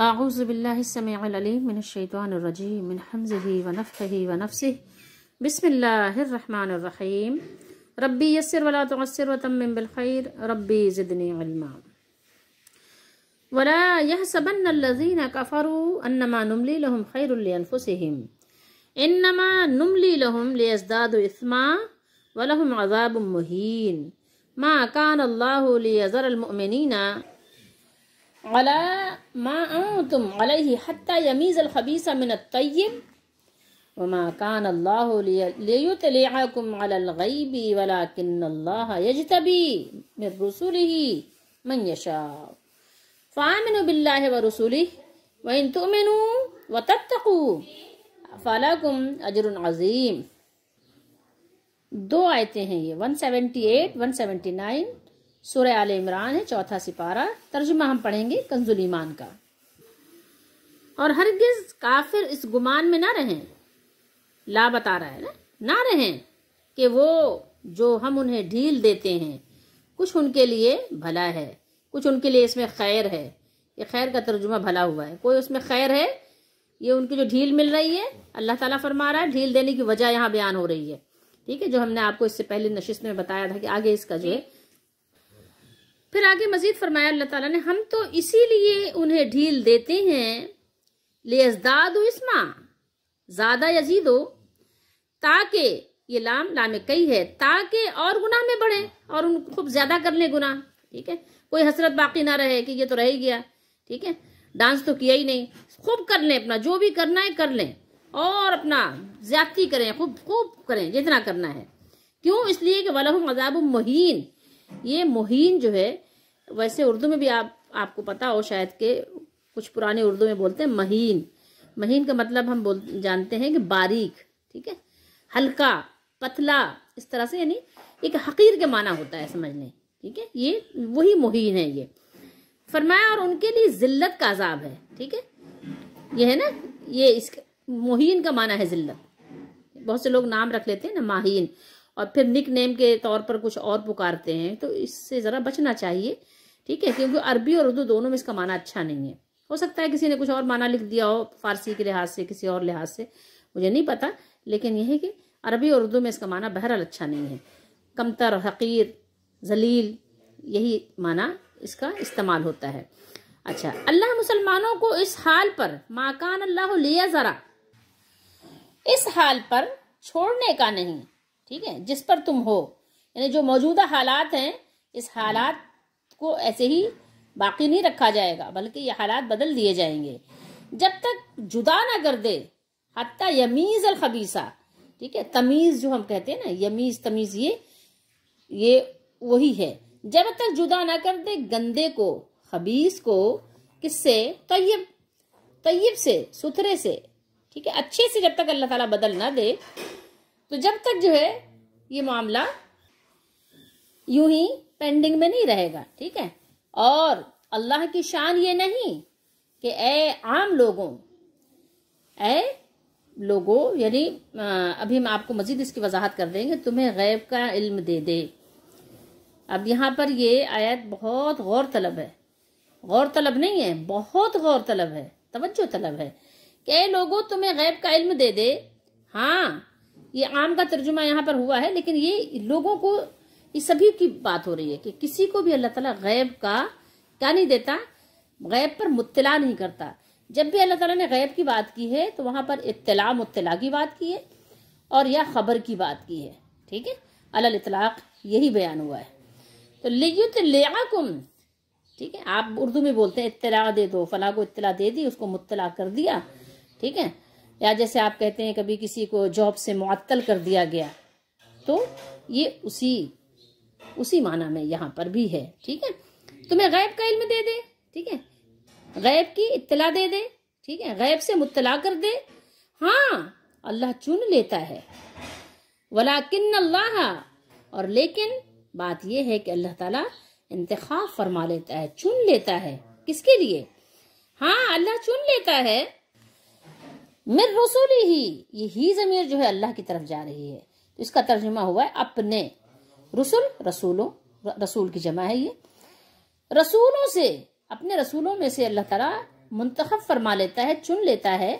أعوذ بالله السميع العليم من الشيطان الرجيم من حمزه ونفخه ونفسه بسم الله الرحمن الرحيم ربي يسر ولا تعسر وتمم بالخير ربي زدني علما ولا يحسبن الذين كفروا أنما نملي لهم خير لأنفسهم إنما نملي لهم ليزدادوا إثما ولهم عذاب مهين ما كان الله ليذر المؤمنين अला मा तुम अलही हत्ता यमीज़ अलखबीसा मिन तय्यब वमा कान अल्लाह लियुतलियाकुम अलल गैबी वलाकिन अल्लाह यजतबी मिन रसुलिही मन यशा फ़ामिनु बिल्लाहि व रसुलिहि व इन तुमिनु व तत्तकू फलकुम अजरुन अजीम दो आयतें हैं ये 178 179 सूर्य आल इमरान है चौथा सिपारा तर्जुमा हम पढ़ेंगे कंजुल ईमान का और हरगिज काफिर इस गुमान में ना रहें ला बता रहा है ना ना रहें कि वो जो हम उन्हें ढील देते हैं कुछ उनके लिए भला है कुछ उनके लिए इसमें खैर है ये खैर का तर्जुमा भला हुआ है कोई उसमें खैर है ये उनकी जो ढील मिल रही है अल्लाह ताला फरमा रहा है ढील देने की वजह यहाँ बयान हो रही है ठीक है जो हमने आपको इससे पहले नशिस्त में बताया था कि आगे इसका जो है फिर आगे मजीद फरमाया अल्लाह ताला ने हम तो इसीलिए उन्हें ढील देते हैं लेजदाद इसमा ज़्यादा यजीदो ताकि ये लाम लामे कई है ताकि और गुनाह में बढ़े और उन खूब ज़्यादा कर ले गुनाह ठीक है कोई हसरत बाकी ना रहे कि ये तो रह ही गया ठीक है डांस तो किया ही नहीं खूब कर लें अपना जो भी करना है कर लें और अपना ज्यादती करें खूब खूब करें जितना करना है क्यों इसलिए कि वलहम अजाब मुहीन ये मोहीन जो है वैसे उर्दू में भी आप आपको पता हो शायद के कुछ पुराने उर्दू में बोलते हैं महीन महीन का मतलब हम बोल जानते हैं कि बारीक ठीक है हल्का पतला इस तरह से यानी एक हकीर के माना होता है समझ लें ठीक है ये वही मोहन है ये फरमाया और उनके लिए जिल्लत का अजाब है ठीक है ये है ना ये इस मोहन का माना है जिल्लत बहुत से लोग नाम रख लेते हैं ना माहीन और फिर निक नेम के तौर पर कुछ और पुकारते हैं तो इससे ज़रा बचना चाहिए ठीक है क्योंकि अरबी और उर्दू दोनों में इसका माना अच्छा नहीं है हो सकता है किसी ने कुछ और माना लिख दिया हो फारसी के लिहाज से किसी और लिहाज से मुझे नहीं पता लेकिन यह है कि अरबी और उर्दू में इसका माना बहरहाल अच्छा नहीं है कमतर हकीर जलील यही माना इसका इस्तेमाल होता है अच्छा अल्लाह मुसलमानों को इस हाल पर माकान अल्लाह लिया ज़रा इस हाल पर छोड़ने का नहीं ठीक है जिस पर तुम हो यानी जो मौजूदा हालात हैं इस हालात को ऐसे ही बाकी नहीं रखा जाएगा बल्कि ये हालात बदल दिए जाएंगे जब तक जुदा ना कर दे हती यमीज़ अल खबीसा ठीक है तमीज़ जो हम कहते हैं ना यमीज़ तमीज़ ये ये वही है जब तक जुदा ना कर दे गंदे को खबीस को किससे तयब तयब से सुथरे से ठीक है अच्छे से जब तक अल्लाह ताला बदल ना दे तो जब तक जो है ये मामला यूं ही पेंडिंग में नहीं रहेगा ठीक है और अल्लाह की शान ये नहीं कि ए आम लोगों ए लोगों यानी अभी हम आपको मजीद इसकी वजाहत कर देंगे तुम्हें गैब का इल्म दे दे अब यहां पर ये आयत बहुत गौर तलब है गौर तलब नहीं है बहुत गौर तलब है तवज्जो तलब है कि ए लोगों तुम्हें गैब का इल्म दे दे हाँ ये आम का तर्जुमा यहाँ पर हुआ है लेकिन ये लोगों को ये सभी की बात हो रही है कि किसी को भी अल्लाह ताला गैब का क्या नहीं देता गैब पर मुतला नहीं करता जब भी अल्लाह ताला ने गैब की बात की है तो वहां पर इतला मुतला की बात की है और या खबर की बात की है ठीक है अल इतलाक यही बयान हुआ है तो लियुत लियाकुम ठीक है आप उर्दू में बोलते हैं इतला दे दो फला को इतला दे दी उसको मुतला कर दिया ठीक है या जैसे आप कहते हैं कभी किसी को जॉब से मुअत्तल कर दिया गया तो ये उसी उसी माना में यहाँ पर भी है ठीक है तुम्हें तो गैब का इल्म दे दे ठीक है गैब की इत्तला दे दे ठीक है गैब से मुतला कर दे हाँ अल्लाह चुन लेता है वलाकिन अल्लाह और लेकिन बात यह है कि अल्लाह ताला इंतखा फरमा लेता है चुन लेता है किसके लिए हाँ अल्लाह चुन लेता है मिर रसूली ही ये ही जमीर जो है अल्लाह की तरफ जा रही है तो इसका तर्जुमा हुआ है अपने रसूल रसूलों रसूल की जमा है ये रसूलों से अपने रसूलों में से अल्लाह तला मुंतखब फरमा लेता है चुन लेता है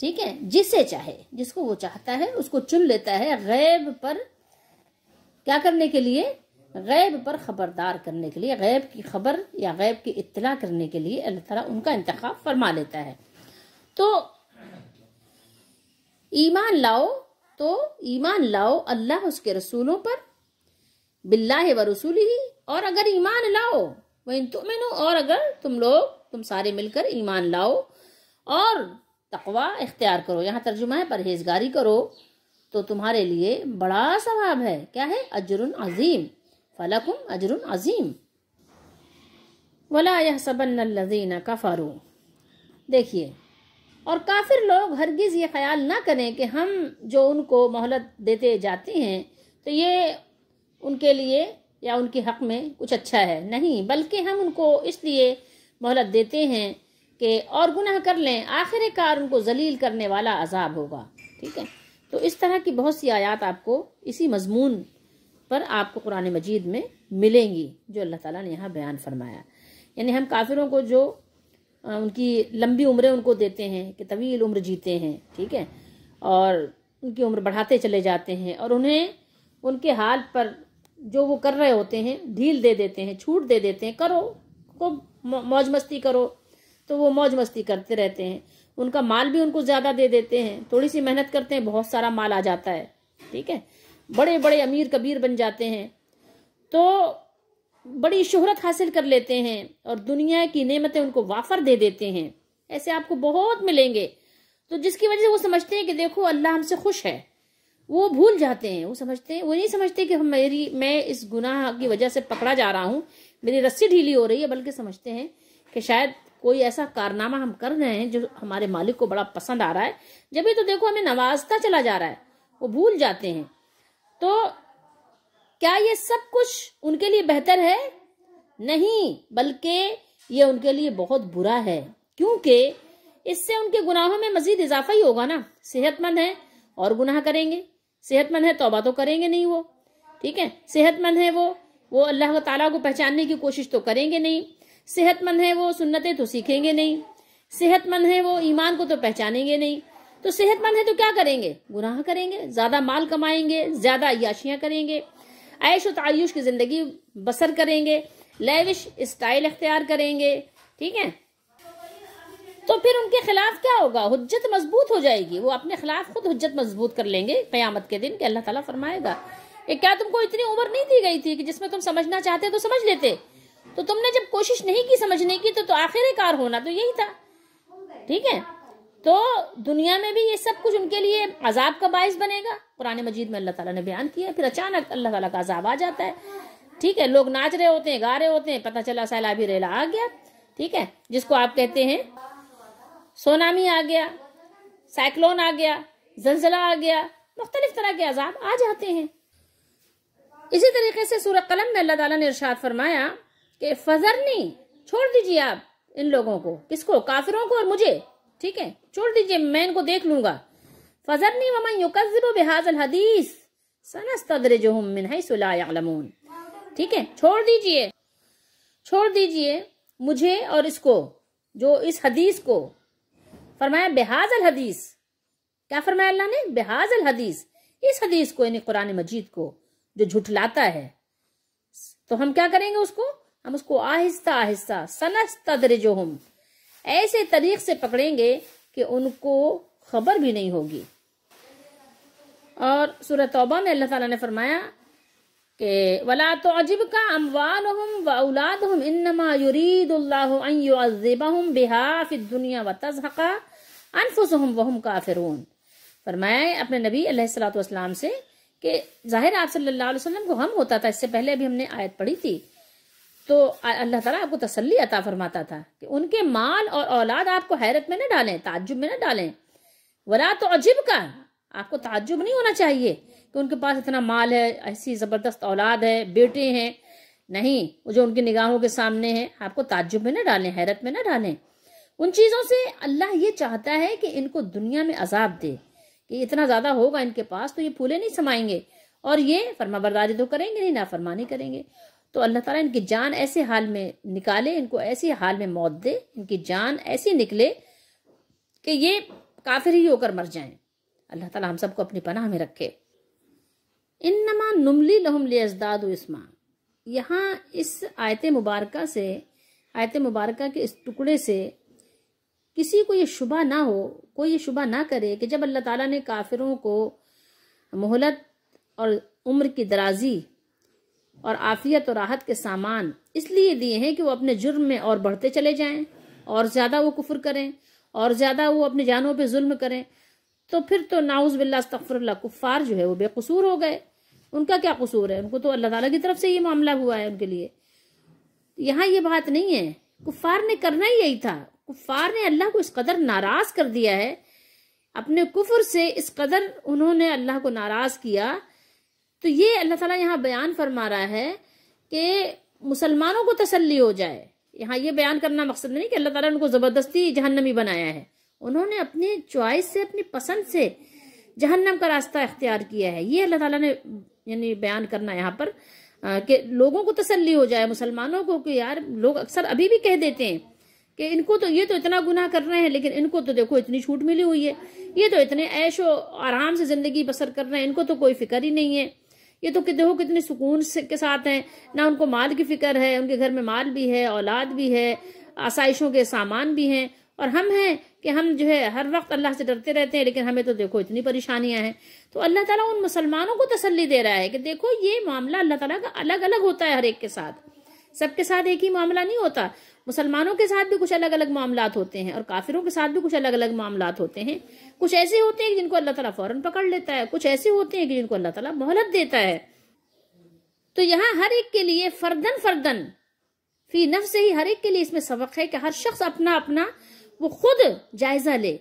ठीक है जिसे चाहे जिसको वो चाहता है उसको चुन लेता है गैब पर क्या करने के लिए गैब पर खबरदार करने के लिए गैब की खबर या गैब की इतला करने के लिए अल्लाह तला उनका इंतख्या फरमा लेता है तो ईमान लाओ तो ईमान लाओ अल्लाह उसके रसूलों पर बिल्लाह व रसूल ही और अगर ईमान लाओ वही तुम और अगर तुम लोग तुम सारे मिलकर ईमान लाओ और तकवा इख्तियार करो यहाँ तर्जुमा है परहेजगारी करो तो तुम्हारे लिए बड़ा सवाब है क्या है अजरुन अजीम फलकुम अजरुन अजीम वला यह सबन लजीना देखिए और काफिर लोग हरगिज़ ये ख्याल ना करें कि हम जो उनको मोहलत देते जाते हैं तो ये उनके लिए या उनके हक़ में कुछ अच्छा है नहीं बल्कि हम उनको इसलिए मोहलत देते हैं कि और गुनाह कर लें आखिरकार उनको जलील करने वाला अजाब होगा ठीक है तो इस तरह की बहुत सी आयात आपको इसी मजमून पर आपको कुरान मजीद में मिलेंगी जो अल्लाह ताला ने यहाँ बयान फरमाया यानी हम काफिरों को जो उनकी लंबी उम्रें उनको देते हैं कि तवील उम्र जीते हैं ठीक है और उनकी उम्र बढ़ाते चले जाते हैं और उन्हें उनके हाल पर जो वो कर रहे होते हैं ढील दे देते हैं छूट दे देते हैं करो को मौज मस्ती करो तो वो मौज मस्ती करते रहते हैं उनका माल भी उनको ज़्यादा दे देते हैं थोड़ी सी मेहनत करते हैं बहुत सारा माल आ जाता है ठीक है बड़े बड़े अमीर कबीर बन जाते हैं तो बड़ी शोहरत हासिल कर लेते हैं और दुनिया की नेमतें उनको वाफर दे देते हैं ऐसे आपको बहुत मिलेंगे तो जिसकी वजह से वो समझते हैं कि देखो अल्लाह हमसे खुश है वो भूल जाते हैं वो समझते हैं वो नहीं समझते कि हम मेरी मैं इस गुनाह की वजह से पकड़ा जा रहा हूँ मेरी रस्सी ढीली हो रही है बल्कि समझते हैं कि शायद कोई ऐसा कारनामा हम कर रहे हैं जो हमारे मालिक को बड़ा पसंद आ रहा है जब ये तो देखो हमें नवाजता चला जा रहा है वो भूल जाते हैं तो क्या ये सब कुछ उनके लिए बेहतर है नहीं बल्कि ये उनके लिए बहुत बुरा है क्योंकि इससे उनके गुनाहों में मजीद इजाफा ही होगा ना सेहतमंद है और गुनाह करेंगे सेहतमंद है तोबा तो करेंगे नहीं वो ठीक है सेहतमंद है वो वो अल्लाह ताला को पहचानने की कोशिश तो करेंगे नहीं सेहतमंद है वो सुन्नतें तो सीखेंगे नहीं सेहतमंद है वो ईमान को तो पहचानेंगे नहीं तो सेहतमंद है तो क्या करेंगे गुनाह करेंगे ज्यादा माल कमाएंगे ज्यादा याशियां करेंगे ऐश तयुश की ज़िंदगी बसर करेंगे लेविश स्टाइल अख्तियार करेंगे ठीक है तो फिर उनके खिलाफ क्या होगा हजत मजबूत हो जाएगी वो अपने खिलाफ खुद हजत मजबूत कर लेंगे क्यामत के दिन कि अल्लाह ताला फरमाएगा कि क्या तुमको इतनी उम्र नहीं दी गई थी कि जिसमें तुम समझना चाहते तो समझ लेते तो तुमने जब कोशिश नहीं की समझने की तो, तो आखिरकार होना तो यही था ठीक है तो दुनिया में भी ये सब कुछ उनके लिए अजाब का बायस बनेगा पुराने मजीद में अल्लाह ताला ने बयान किया फिर अचानक अल्लाह ताला का अजाब आ जाता है ठीक है लोग नाच रहे होते हैं गा रहे होते हैं पता चला सैलाबी रेला आ गया ठीक है जिसको आप कहते हैं सोनामी आ गया साइक्लोन आ गया जलजला आ गया मुख्तलिफ तरह के अजाब आ जाते हैं इसी तरीके से सूरह कलम में अल्लाह ताला ने इरशाद फरमाया कि फजरनी छोड़ दीजिए आप इन लोगों को किसको काफिरों को और मुझे ठीक है छोड़ दीजिए मैं इनको देख लूंगा فذرني ومن يكذب بهذا الحديث सनस्तदरजहुम मिन हैसुला यालमून ठीक है छोड़ दीजिए छोड़ दीजिए मुझे और इसको जो इस हदीस को फरमाया बेहाजल हदीस क्या फरमाया अल्लाह ने बेहाजल हदीस इस हदीस को यानी कुरान मजीद को जो झुठलाता है तो हम क्या करेंगे उसको हम उसको आहिस्ता आहिस्ता सनस हम ऐसे तरीक से पकड़ेंगे कि उनको खबर भी नहीं होगी और सूरत तौबा में अल्लाह ताला ने फरमाया कि वला तो अजिब का अमवाल हम व औलाद हम इनमा युरीदुल्लाजिबम बिहाफ दुनिया व तजहका अनफुस हम वहम काफिरून फरमाया अपने नबी अलैहिस्सलाम से कि जाहिर आप सल्लल्लाहु अलैहि वसल्लम को हम होता था इससे पहले अभी हमने आयत पढ़ी थी तो अल्लाह ताला आपको तसल्ली अता फरमाता था कि उनके माल और औलाद आपको हैरत में न डालें ताज्जुब में न डालें वला तो अजिब का आपको ताज्जुब नहीं होना चाहिए कि उनके पास इतना माल है ऐसी ज़बरदस्त औलाद है बेटे हैं नहीं वो जो उनकी निगाहों के सामने है आपको ताज्जुब में ना डालें हैरत में ना डालें उन चीज़ों से अल्लाह ये चाहता है कि इनको दुनिया में अजाब दे कि इतना ज़्यादा होगा इनके पास तो ये फूले नहीं समाएंगे और ये फरमाबरदारी तो करेंगे नहीं नाफरमानी करेंगे तो अल्लाह ताला इनकी जान ऐसे हाल में निकाले इनको ऐसी हाल में मौत दे इनकी जान ऐसी निकले कि ये काफिर ही होकर मर जाएं अल्लाह ताला हम सबको अपनी पनाह में रखे इन नमा नुमली लहम लियजदाद इसमा यहाँ इस आयत मुबारक से आयत मुबारक के इस टुकड़े से किसी को ये शुबा ना हो कोई ये शुबा ना करे कि जब अल्लाह ताला ने काफिरों को मोहलत और उम्र की दराजी और आफियत और राहत के सामान इसलिए दिए हैं कि वो अपने जुर्म में और बढ़ते चले जाएं और ज़्यादा वो कुफर करें और ज़्यादा वो अपने जानों पे जुल्म करें तो फिर तो नाउज बिल्ला कुफ़ार जो है वो बेकसूर हो गए उनका क्या कसूर है उनको तो अल्लाह ताला की तरफ से ये मामला हुआ है उनके लिए यहाँ ये बात नहीं है कुफ़ार ने करना ही यही था कुफ़ार ने अल्लाह को इस कदर नाराज कर दिया है अपने कुफर से इस कदर उन्होंने अल्लाह को नाराज किया तो ये अल्लाह ताला यहाँ बयान फरमा रहा है कि मुसलमानों को तसल्ली हो जाए यहाँ ये बयान करना मकसद नहीं कि अल्लाह तला उनको ज़बरदस्ती जहन्नमी बनाया है उन्होंने अपनी च्वाइस से अपनी पसंद से जहन्नम का रास्ता अख्तियार किया है ये अल्लाह ताला ने यानी बयान करना यहाँ पर कि लोगों को तसल्ली हो जाए मुसलमानों को कि यार लोग अक्सर अभी भी कह देते हैं कि इनको तो ये तो इतना गुनाह कर रहे हैं लेकिन इनको तो देखो इतनी छूट मिली हुई है ये तो इतने ऐशो आराम से ज़िंदगी बसर कर रहे हैं इनको तो कोई फिक्र ही नहीं है ये तो कि देखो कितने सुकून से के साथ हैं ना उनको माल की फिक्र है उनके घर में माल भी है औलाद भी है आसाइशों के सामान भी हैं और हम हैं कि हम जो है हर वक्त अल्लाह से डरते रहते हैं लेकिन हमें तो देखो इतनी परेशानियां हैं तो अल्लाह ताला उन मुसलमानों को तसल्ली दे रहा है कि देखो ये मामला अल्लाह ताला का अलग अलग होता है हर एक के साथ सबके साथ एक ही मामला नहीं होता मुसलमानों के साथ भी कुछ अलग अलग मामला होते हैं और काफिरों के साथ भी कुछ अलग अलग मामला होते हैं कुछ ऐसे होते हैं जिनको अल्लाह ताला फौरन पकड़ लेता है कुछ ऐसे होते हैं कि जिनको अल्लाह ताला मोहलत देता है तो यहाँ हर एक के लिए फर्दन फर्दन फी नफ से ही हर एक के लिए इसमें सबक है कि हर शख्स अपना अपना वो खुद जायजा ले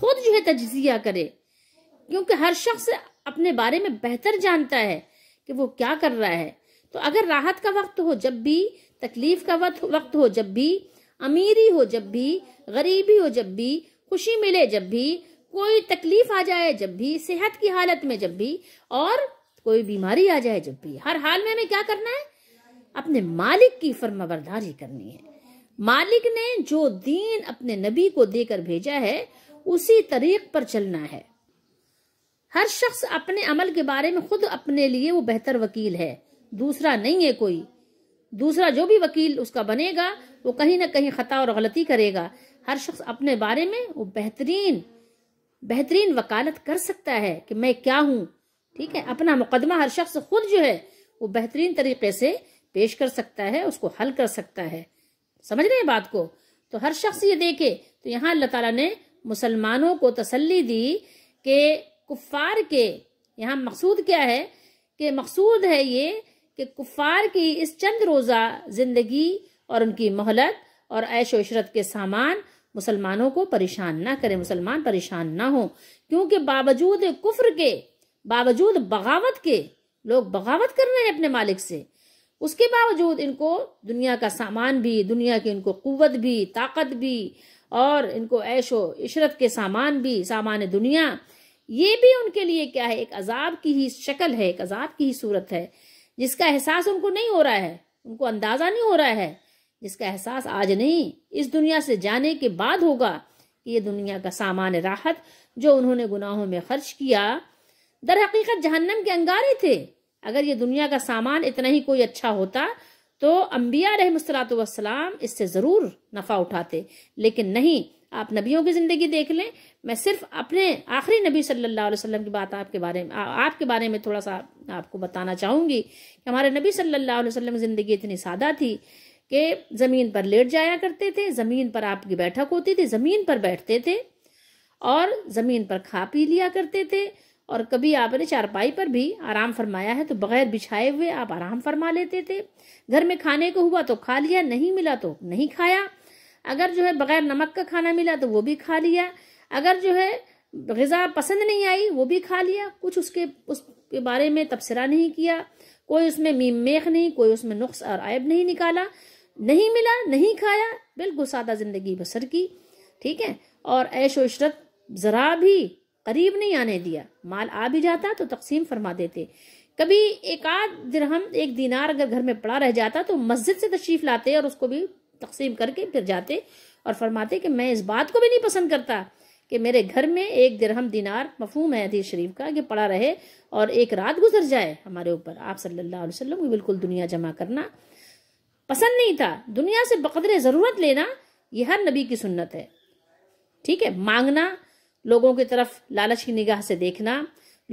खुद जो है तजिया करे क्योंकि हर शख्स अपने बारे में बेहतर जानता है कि वो क्या कर रहा है तो अगर राहत का वक्त हो जब भी तकलीफ का वक्त हो जब भी अमीरी हो जब भी गरीबी हो जब भी खुशी मिले जब भी कोई तकलीफ आ जाए जब भी सेहत की हालत में जब भी और कोई बीमारी आ जाए जब भी हर हाल में हमें क्या करना है अपने मालिक की फर्मावरदारी करनी है मालिक ने जो दीन अपने नबी को देकर भेजा है उसी तरीक पर चलना है हर शख्स अपने अमल के बारे में खुद अपने लिए वो बेहतर वकील है दूसरा नहीं है कोई दूसरा जो भी वकील उसका बनेगा वो कहीं ना कहीं खता और गलती करेगा हर शख्स अपने बारे में वो बेहतरीन बेहतरीन वकालत कर सकता है कि मैं क्या हूं ठीक है अपना मुकदमा हर शख्स खुद जो है वो बेहतरीन तरीके से पेश कर सकता है उसको हल कर सकता है समझ रहे हैं बात को तो हर शख्स ये देखे तो यहाँ अल्लाह ताला ने मुसलमानों को तसल्ली दी कि कुफार के यहाँ मकसूद क्या है कि मकसूद है ये कि कुफार की इस चंद रोज़ा ज़िंदगी और उनकी मोहलत और ऐश वशरत के सामान मुसलमानों को परेशान ना करें मुसलमान परेशान ना हो क्योंकि बावजूद कुफर के बावजूद बगावत के लोग बगावत कर रहे हैं अपने मालिक से उसके बावजूद इनको दुनिया का सामान भी दुनिया की इनको कुवत भी ताकत भी और इनको ऐशो इशरत के सामान भी सामान दुनिया ये भी उनके लिए क्या है एक अजाब की ही शक्ल है एक अजाब की ही सूरत है जिसका एहसास उनको नहीं हो रहा है उनको अंदाज़ा नहीं हो रहा है जिसका एहसास आज नहीं इस दुनिया से जाने के बाद होगा कि ये दुनिया का सामान राहत जो उन्होंने गुनाहों में खर्च किया दर हकीकत जहन्नम के अंगारे थे अगर ये दुनिया का सामान इतना ही कोई अच्छा होता तो अम्बिया रहमसलाम इससे ज़रूर नफ़ा उठाते लेकिन नहीं आप नबियों की ज़िंदगी देख लें मैं सिर्फ अपने आखिरी नबी सल्लल्लाहु अलैहि वसल्लम की बात आपके बारे में आपके बारे में थोड़ा सा आपको बताना चाहूंगी कि हमारे नबी सल्लल्लाहु अलैहि वसल्लम की ज़िंदगी इतनी सादा थी कि ज़मीन पर लेट जाया करते थे ज़मीन पर आपकी बैठक होती थी ज़मीन पर बैठते थे और ज़मीन पर खा पी लिया करते थे और कभी आपने चारपाई पर भी आराम फरमाया है तो बगैर बिछाए हुए आप आराम फरमा लेते थे घर में खाने को हुआ तो खा लिया नहीं मिला तो नहीं खाया अगर जो है बगैर नमक का खाना मिला तो वो भी खा लिया अगर जो है गज़ा पसंद नहीं आई वो भी खा लिया कुछ उसके उसके बारे में तबसरा नहीं किया कोई उसमें मीम मेख नहीं कोई उसमें नुख्स और आयब नहीं निकाला नहीं मिला नहीं खाया बिल्कुल सादा ज़िंदगी बसर की ठीक है और ऐश इशरत ज़रा भी करीब नहीं आने दिया माल आ भी जाता तो तकसीम फरमा देते कभी एक आध दिरहम एक दीनार अगर घर में पड़ा रह जाता तो मस्जिद से तशरीफ लाते और उसको भी तकसीम करके फिर जाते और फरमाते कि मैं इस बात को भी नहीं पसंद करता कि मेरे घर में एक दरहम दिनार मफहम है अधीर शरीफ का कि पड़ा रहे और एक रात गुजर जाए हमारे ऊपर आप सल्लल्लाहु अलैहि वसल्लम को बिल्कुल दुनिया जमा करना पसंद नहीं था दुनिया से बकदर ज़रूरत लेना यह हर नबी की सुन्नत है ठीक है मांगना लोगों की तरफ लालच की निगाह से देखना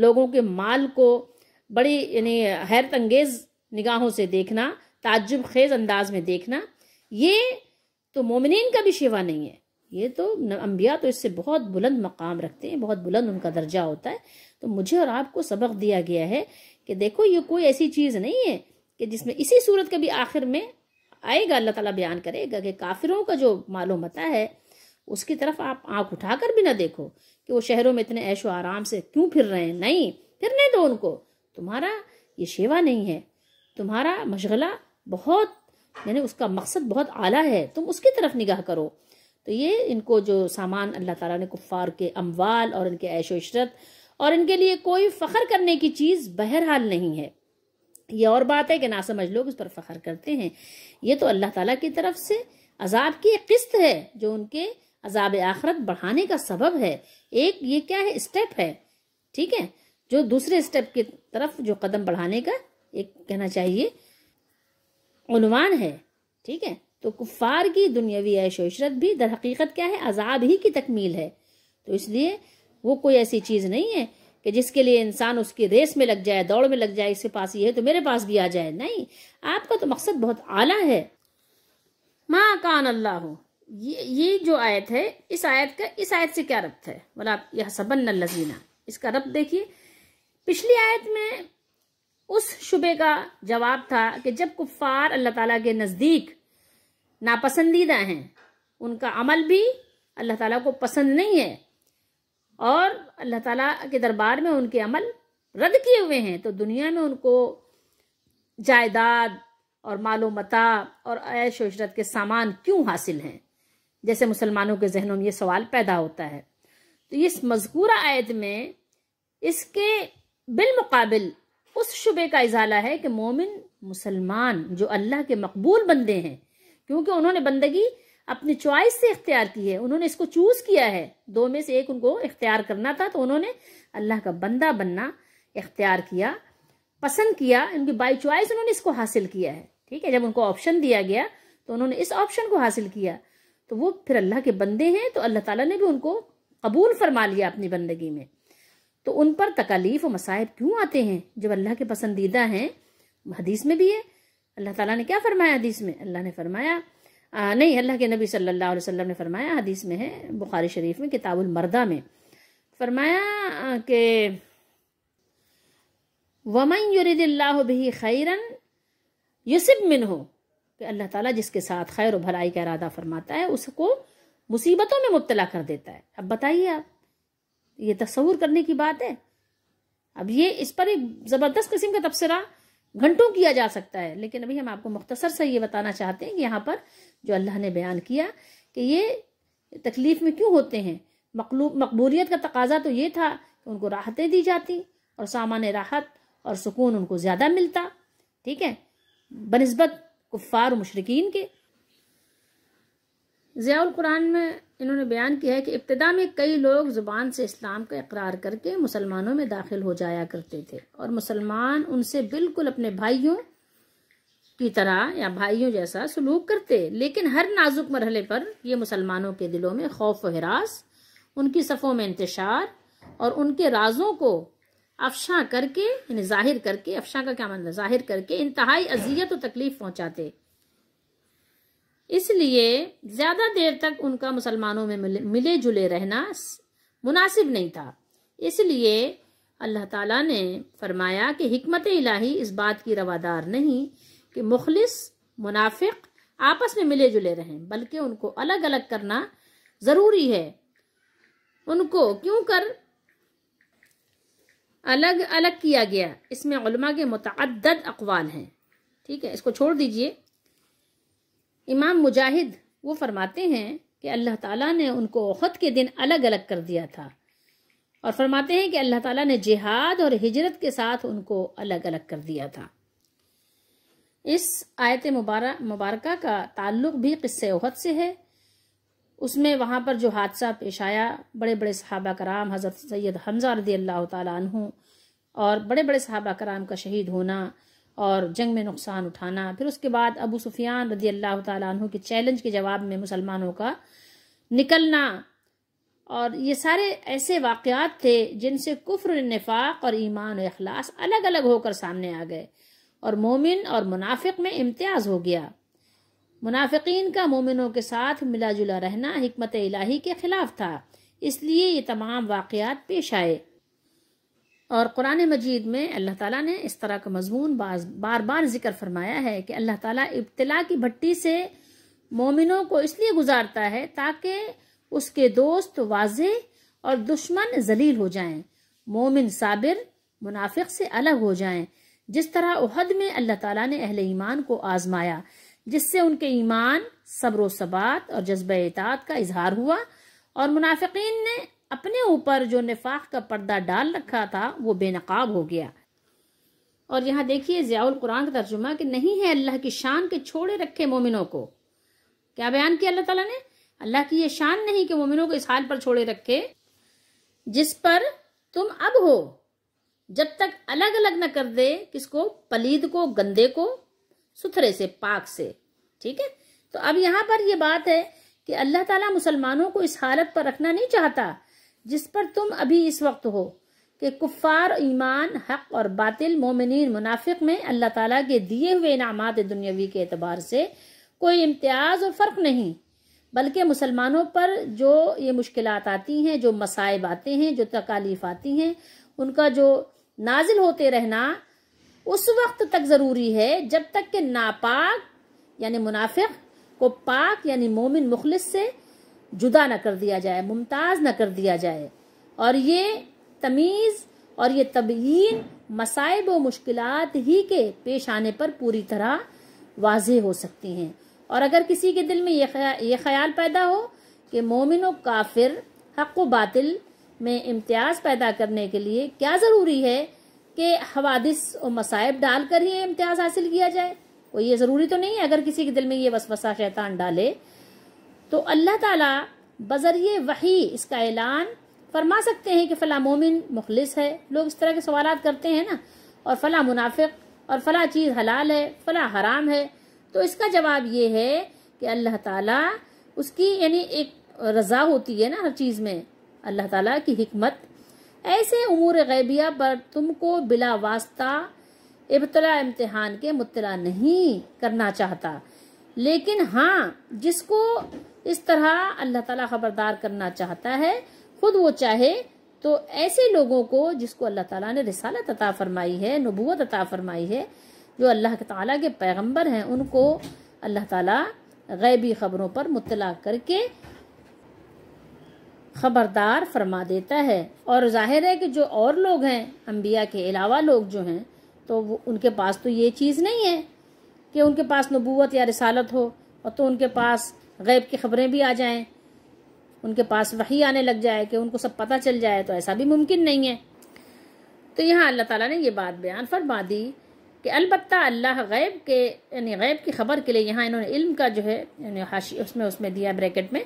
लोगों के माल को बड़ी यानी हैरत निगाहों से देखना ताजुब खेज अंदाज में देखना ये तो मोमिन का भी शेवा नहीं है ये तो अम्बिया तो इससे बहुत बुलंद मकाम रखते हैं बहुत बुलंद उनका दर्जा होता है तो मुझे और आपको सबक दिया गया है कि देखो ये कोई ऐसी चीज़ नहीं है कि जिसमें इसी सूरत के भी आखिर में आएगा अल्लाह ताला बयान करेगा कि काफिरों का जो मालूम है उसकी तरफ आप आंख उठाकर भी ना देखो कि वो शहरों में इतने ऐशो आराम से क्यों फिर रहे हैं नहीं फिरने दो उनको तुम्हारा ये शेवा नहीं है तुम्हारा मशगला बहुत यानी उसका मकसद बहुत आला है तुम उसकी तरफ निगाह करो तो ये इनको जो सामान अल्लाह ताला ने कुफ़ार के अमवाल और इनके ऐशो इशरत और इनके लिए कोई फ़ख्र करने की चीज़ बहरहाल नहीं है ये और बात है कि ना समझ लोग इस पर फ़ख्र करते हैं ये तो अल्लाह ताला की तरफ से अजाब की एक किस्त है जो उनके अजाब आखरत बढ़ाने का सबब है एक ये क्या है स्टेप है ठीक है जो दूसरे स्टेप की तरफ जो कदम बढ़ाने का एक कहना चाहिए अनुमान है ठीक है तो कुफार की दुनियावी ऐशो इशरत भी दर हकीकत क्या है अजाब ही की तकमील है तो इसलिए वो कोई ऐसी चीज़ नहीं है कि जिसके लिए इंसान उसकी रेस में लग जाए दौड़ में लग जाए इसके पास ये है तो मेरे पास भी आ जाए नहीं आपका तो मकसद बहुत आला है माँ कान अल्लाह ये ये जो आयत है इस आयत का इस आयत से क्या रब्त है बोला आप यह सबन लजीना इसका रब देखिए पिछली आयत में उस शुबे का जवाब था कि जब कुफार अल्लाह ताला के नज़दीक नापसंदीदा हैं उनका अमल भी अल्लाह ताला को पसंद नहीं है और अल्लाह ताला के दरबार में उनके अमल रद्द किए हुए हैं तो दुनिया में उनको जायदाद और मालो और ऐश वशरत के सामान क्यों हासिल हैं जैसे मुसलमानों के जहनों में ये सवाल पैदा होता है तो इस मजकूरा आयत में इसके बिलमकाबिल उस शुबे का इजाला है कि मोमिन मुसलमान जो अल्लाह के मकबूल बंदे हैं क्योंकि उन्होंने बंदगी अपनी चॉइस से इख्तियार की है उन्होंने इसको चूज किया है दो में से एक उनको इख्तियार करना था तो उन्होंने अल्लाह का बंदा बनना इख्तियार किया पसंद किया उनकी बाई चॉइस उन्होंने इसको हासिल किया है ठीक है जब उनको ऑप्शन दिया गया तो उन्होंने इस ऑप्शन को हासिल किया तो वो फिर अल्लाह के बंदे हैं तो अल्लाह ताला ने भी उनको कबूल फरमा लिया अपनी बंदगी में तो उन पर तकालीफ और मसाइब क्यों आते हैं जब अल्लाह के पसंदीदा हैं हदीस में भी है अल्लाह ताला ने क्या फरमाया हदीस में अल्लाह ने फरमाया आ, नहीं अल्लाह के नबी सल्लल्लाहु अलैहि वसल्लम ने फरमाया हदीस में है बुखारी शरीफ में किताबुल मर्दा में फरमाया कि वमन युरदिल्लाह खैरन युसिब मिन हो कि अल्लाह ताला जिसके साथ खैर और भलाई का इरादा फरमाता है उसको मुसीबतों में मुबतला कर देता है अब बताइए आप ये तस्वूर करने की बात है अब ये इस पर एक ज़बरदस्त किस्म का तबसरा घंटों किया जा सकता है लेकिन अभी हम आपको मुख्तसर से ये बताना चाहते हैं कि यहाँ पर जो अल्लाह ने बयान किया कि ये तकलीफ में क्यों होते हैं मकबूलियत का तकाजा तो ये था कि उनको राहतें दी जाती और सामान्य राहत और सुकून उनको ज़्यादा मिलता ठीक है बनस्बत कुफ़ार मुशरकिन के ज़ियाउल कुरान में इन्होंने बयान किया है कि इब्तदा में कई लोग ज़ुबान से इस्लाम का इकरार करके मुसलमानों में दाखिल हो जाया करते थे और मुसलमान उनसे बिल्कुल अपने भाइयों की तरह या भाइयों जैसा सलूक करते लेकिन हर नाजुक मरहले पर ये मुसलमानों के दिलों में खौफ व हरास उनकी सफ़ों में इंतशार और उनके राजों को अफशा करके यानी जाहिर करके अफशा का क्या मतलब जाहिर करके इंतहाई अजियत और तकलीफ पहुंचाते इसलिए ज्यादा देर तक उनका मुसलमानों में मिले जुले रहना मुनासिब नहीं था इसलिए अल्लाह ताला ने फरमाया कि हमत इलाही इस बात की रवादार नहीं कि मुखलिस मुनाफिक आपस में मिले जुले रहें बल्कि उनको अलग अलग करना ज़रूरी है उनको क्यों कर अलग अलग किया गया इसमें उलमा के मतद अकवाल हैं ठीक है इसको छोड़ दीजिए इमाम मुजाहिद वो फरमाते हैं कि अल्लाह ताला ने उनको ओहद के दिन अलग अलग कर दिया था और फरमाते हैं कि अल्लाह ताला ने जिहाद और हिजरत के साथ उनको अलग अलग कर दिया था इस आयत मुबारक मुबारक का ताल्लुक भी किस्से ओहद से है उसमें वहाँ पर जो हादसा पेश आया बड़े बड़े सहाबा कराम हज़रत सैयद हमजा रदी अल्लाह तु और बड़े बड़े सहाबा कराम का शहीद होना और जंग में नुकसान उठाना फिर उसके बाद अबू सुफियान रदी अल्लाह तु के चैलेंज के जवाब में मुसलमानों का निकलना और ये सारे ऐसे वाक़ात थे जिनसे कुफ्र नफाक और ईमान अखलास अलग अलग होकर सामने आ गए और मोमिन और मुनाफिक में इम्तियाज़ हो गया मुनाफिकीन का मोमिनों के साथ मिला जुला रहना हमत इलाही के खिलाफ था इसलिए ये तमाम वाकयात पेश आए और कुरान मजीद में अल्लाह ताला ने इस तरह का मजमून बार बार जिक्र फरमाया है कि अल्लाह ताला इब्तला की भट्टी से मोमिनों को इसलिए गुजारता है ताकि उसके दोस्त वाजे और दुश्मन जलील हो जाएं मोमिन साबिर मुनाफिक से अलग हो जाएं जिस तरह उहद में अल्लाह ताला ने अहले ईमान को आजमाया जिससे उनके ईमान सब्र सबात और जज्ब एतात का इजहार हुआ और मुनाफिक ने अपने ऊपर जो निफाक का पर्दा डाल रखा था वो बेनकाब हो गया और यहाँ देखिए ज़ियाउल कुरान का तर्जुमा कि नहीं है अल्लाह की शान के छोड़े रखे मोमिनों को क्या बयान किया अल्लाह ताला ने अल्लाह की ये शान नहीं कि मोमिनों को इस हाल पर छोड़े रखे जिस पर तुम अब हो जब तक अलग अलग न कर दे किसको पलीद को गंदे को सुथरे से पाक से ठीक है तो अब यहाँ पर यह बात है कि अल्लाह ताला मुसलमानों को इस हालत पर रखना नहीं चाहता जिस पर तुम अभी इस वक्त हो कि कुफ़ार ईमान हक और बातिल मोमिन मुनाफिक में अल्लाह ताला के दिए हुए इनामत दुनियावी के अतबार से कोई इम्तियाज़ और फ़र्क नहीं बल्कि मुसलमानों पर जो ये मुश्किल आती हैं जो मसाइब आते हैं जो तकालीफ आती हैं उनका जो नाजिल होते रहना उस वक्त तक जरूरी है जब तक कि नापाक यानी मुनाफिक को पाक यानी मोमिन मुखलिस से जुदा ना कर दिया जाए मुमताज ना कर दिया जाए और ये तमीज़ और ये तबयीन मसाइब व मुश्किल ही के पेश आने पर पूरी तरह वाज हो सकती हैं और अगर किसी के दिल में ये ख्या, ये ख्याल पैदा हो कि मोमिन काफिर हक व बातिल में इम्तियाज़ पैदा करने के लिए क्या ज़रूरी है के हवादिस और मसायब डालकर ही इम्तियाज हासिल किया जाए वो ये ज़रूरी तो नहीं है अगर किसी के दिल में ये वसवसा शैतान डाले तो अल्लाह ताला बजरिए वही इसका ऐलान फरमा सकते हैं कि फ़ला मोमिन मुखलिस है लोग इस तरह के सवाल करते हैं ना और फ़ला मुनाफिक और फ़ला चीज़ हलाल है फ़ला हराम है तो इसका जवाब ये है कि अल्लाह ताला उसकी यानी एक रज़ा होती है ना हर चीज़ में अल्लाह ताला की हिकमत ऐसे उमूर गैबिया पर तुमको बिला वास्ता इब्तला इम्तहान के मुतला नहीं करना चाहता लेकिन हाँ जिसको इस तरह अल्लाह ताला खबरदार करना चाहता है खुद वो चाहे तो ऐसे लोगों को जिसको अल्लाह ताला ने रिसालत अता फरमाई है नबूत अता फरमाई है जो अल्लाह ताला के पैगंबर हैं उनको अल्लाह ताला गैबी खबरों पर मुतला करके खबरदार फरमा देता है और जाहिर है कि जो और लोग हैं अम्बिया के अलावा लोग जो हैं तो वो उनके पास तो ये चीज़ नहीं है कि उनके पास नबूत या रिसालत हो और तो उनके पास गैब की खबरें भी आ जाएं उनके पास वही आने लग जाए कि उनको सब पता चल जाए तो ऐसा भी मुमकिन नहीं है तो यहाँ अल्लाह ताला ने ये बात बयान फरमा दी कि अलबत् अल्लाह गैब के यानी गैब की खबर के लिए यहाँ इन्होंने इल्म का जो है उसमें उसमें दिया ब्रैकेट में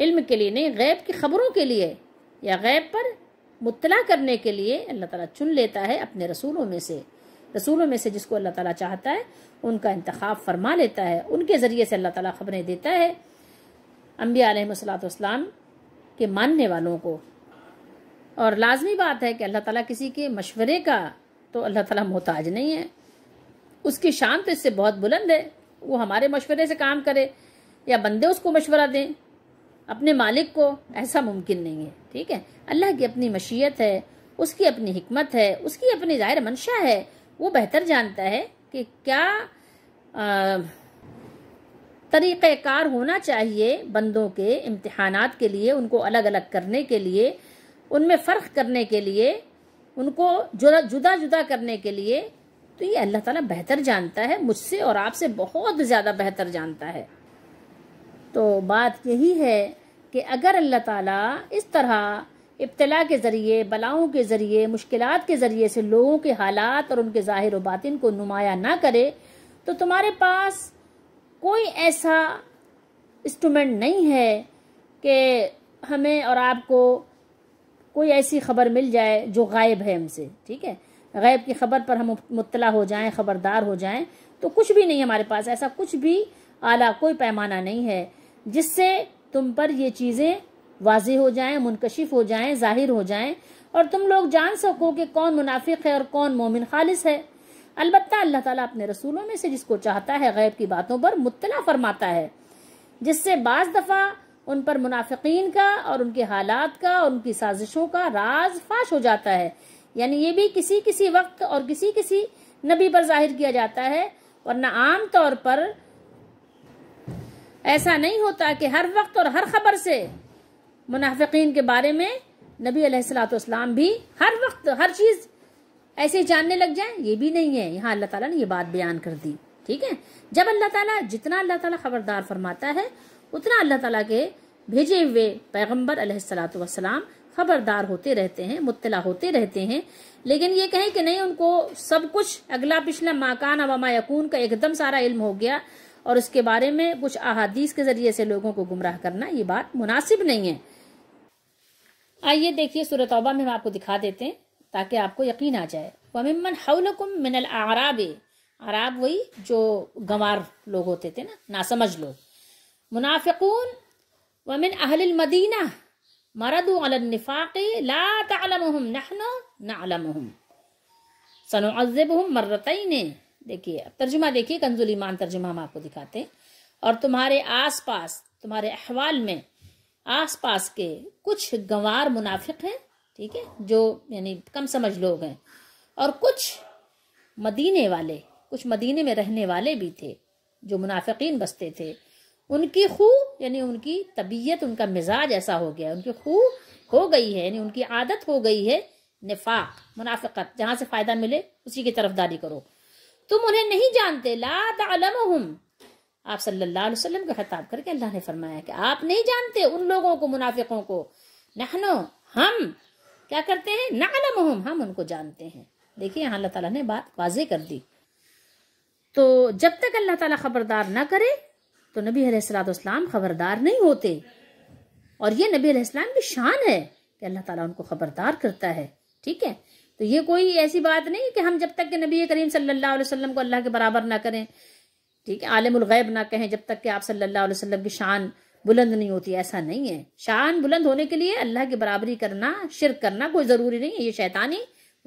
इल्म के लिए नहीं गैब की खबरों के लिए या गैब पर मुतला करने के लिए अल्लाह ताला चुन लेता है अपने रसूलों में से रसूलों में से जिसको अल्लाह ताला चाहता है उनका इंतखाब फरमा लेता है उनके ज़रिए से अल्लाह ताला खबरें देता है अम्बिया सलाम के मानने वालों को और लाजमी बात है कि अल्लाह ताला किसी के मशवरे का तो अल्लाह ताला मोहताज नहीं है उसकी शान तो इससे बहुत बुलंद है वो हमारे मशवरे से काम करे या बंदे उसको मशवरा दें अपने मालिक को ऐसा मुमकिन नहीं है ठीक है अल्लाह की अपनी मशीयत है उसकी अपनी हिकमत है उसकी अपनी जाहिर मंशा है वो बेहतर जानता है कि क्या तरीक़ार होना चाहिए बंदों के इम्तहान के लिए उनको अलग अलग करने के लिए उनमें फ़र्क करने के लिए उनको जुदा जुदा जुदा करने के लिए तो ये अल्लाह ताला बेहतर जानता है मुझसे और आपसे बहुत ज़्यादा बेहतर जानता है तो बात यही है कि अगर अल्लाह ताला इस तरह इब्तला के ज़रिए बलाओं के ज़रिए मुश्किल के ज़रिए से लोगों के हालात और उनके ज़ाहिर बातिन को नुमाया ना करे तो तुम्हारे पास कोई ऐसा इंस्ट्रूमेंट नहीं है कि हमें और आपको कोई ऐसी ख़बर मिल जाए जो गायब है हमसे ठीक है गायब की ख़बर पर हम मुतला हो जाएं ख़बरदार हो जाएं तो कुछ भी नहीं हमारे पास ऐसा कुछ भी आला कोई पैमाना नहीं है जिससे तुम पर ये चीज़ें वाजी हो जाएं मुनकशिफ हो जाएं जाहिर हो जाएं और तुम लोग जान सको कि कौन मुनाफिक है और कौन मोमिन खालिस है अलबत् अल्लाह ताला अपने रसूलों में से जिसको चाहता है गैब की बातों पर मुतला फरमाता है जिससे बाज दफ़ा उन पर मुनाफिकीन का और उनके हालात का और उनकी साजिशों का राज फाश हो जाता है यानी ये भी किसी किसी वक्त और किसी किसी नबी पर जाहिर किया जाता है वरना आम तौर पर ऐसा नहीं होता कि हर वक्त और हर खबर से मुनाफिकीन के बारे में नबी अलैहिस्सलाम भी हर वक्त हर चीज़ ऐसे ही जानने लग जाए ये भी नहीं है यहाँ अल्लाह ताला ने ये बात बयान कर दी ठीक है जब अल्लाह ताला जितना अल्लाह ताला खबरदार फरमाता है उतना अल्लाह ताला के भेजे हुए पैगम्बर अलैहिस्सलाम खबरदार होते रहते हैं मुतला होते रहते हैं लेकिन ये कहें कि नहीं उनको सब कुछ अगला पिछला माकान अवामा यकून का एकदम सारा इल्म हो गया और उसके बारे में कुछ अहादीस के ज़रिए से लोगों को गुमराह करना ये बात मुनासिब नहीं है आइए देखिए सूरत तौबा में हम आपको दिखा देते हैं ताकि आपको यकीन आ जाए वमिमन हौलकुम मिनल आराब आराब वही जो गंवार लोग होते थे ना नासमझ लोग मुनाफिकून वमिन अहल मदीना मरदू अलनिफाक़ ला तलम नहनो नालम सनुअब मर्रतई देखिए तर्जुमा देखिए कंजुल ईमान तर्जुमा हम आपको दिखाते हैं और तुम्हारे आसपास तुम्हारे अहवाल में आसपास के कुछ गंवार मुनाफिक हैं ठीक है जो यानी कम समझ लोग हैं और कुछ मदीने वाले कुछ मदीने में रहने वाले भी थे जो मुनाफिकीन बसते थे उनकी खू यानी उनकी तबीयत उनका मिजाज ऐसा हो गया उनकी खू हो गई है यानी उनकी आदत हो गई है निफाक मुनाफिकत जहाँ से फ़ायदा मिले उसी की तरफदारी करो तुम उन्हें नहीं जानते ला आप सल्लल्लाहु अलैहि वसल्लम का खिताब करके अल्लाह ने फरमाया कि आप नहीं जानते उन लोगों को मुनाफिकों को नहनो हम क्या करते हैं नालम हम उनको जानते हैं देखिए यहाँ अल्लाह ताला ने बात वाजे कर दी तो जब तक अल्लाह ताला खबरदार ना करे तो नबी सलाम खबरदार नहीं होते और ये नबी सलाम की शान है कि अल्लाह तला उनको खबरदार करता है ठीक है तो ये कोई ऐसी बात नहीं कि हम जब तक के नबी करीम सल्लल्लाहु अलैहि वसल्लम को अल्लाह के बराबर ना करें ठीक है आलमुल गैब ना कहें जब तक कि आप सल्लल्लाहु अलैहि वसल्लम की शान बुलंद नहीं होती ऐसा नहीं है शान बुलंद होने के लिए अल्लाह की बराबरी करना शिरक करना कोई ज़रूरी नहीं है ये शैतानी